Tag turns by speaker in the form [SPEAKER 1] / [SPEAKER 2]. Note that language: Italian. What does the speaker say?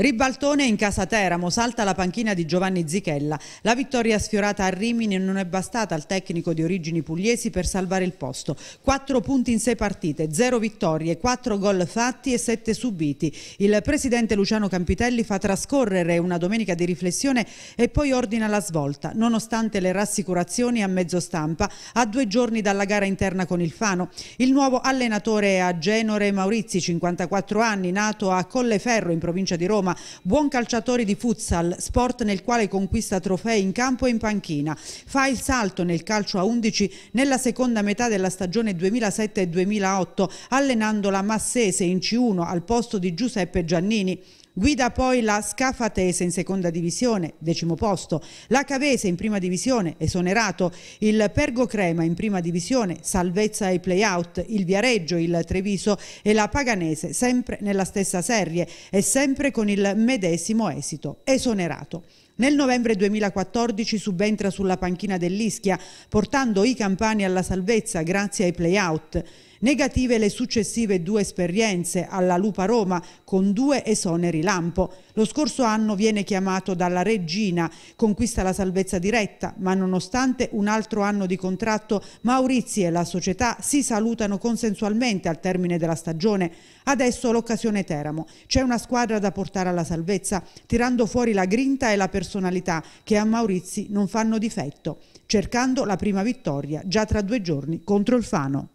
[SPEAKER 1] Ribaltone in casa Teramo, salta la panchina di Giovanni Zichella. La vittoria sfiorata a Rimini non è bastata al tecnico di origini pugliesi per salvare il posto. Quattro punti in sei partite, zero vittorie, quattro gol fatti e sette subiti. Il presidente Luciano Campitelli fa trascorrere una domenica di riflessione e poi ordina la svolta, nonostante le rassicurazioni a mezzo stampa, a due giorni dalla gara interna con il Fano. Il nuovo allenatore è a Genore Maurizi, 54 anni, nato a Colleferro in provincia di Roma, Roma, buon calciatore di futsal, sport nel quale conquista trofei in campo e in panchina. Fa il salto nel calcio a 11 nella seconda metà della stagione 2007-2008 allenando la Massese in C1 al posto di Giuseppe Giannini. Guida poi la Scafatese in seconda divisione, decimo posto, la Cavese in prima divisione, esonerato, il Pergo Crema in prima divisione, salvezza ai playout, il Viareggio, il Treviso e la Paganese sempre nella stessa serie e sempre con il il medesimo esito, esonerato. Nel novembre 2014 subentra sulla panchina dell'Ischia, portando i campani alla salvezza grazie ai play-out. Negative le successive due esperienze alla Lupa Roma con due esoneri lampo. Lo scorso anno viene chiamato dalla regina, conquista la salvezza diretta, ma nonostante un altro anno di contratto, Maurizi e la società si salutano consensualmente al termine della stagione. Adesso l'occasione Teramo. C'è una squadra da portare alla salvezza, tirando fuori la grinta e la personalità che a Maurizi non fanno difetto, cercando la prima vittoria già tra due giorni contro il Fano.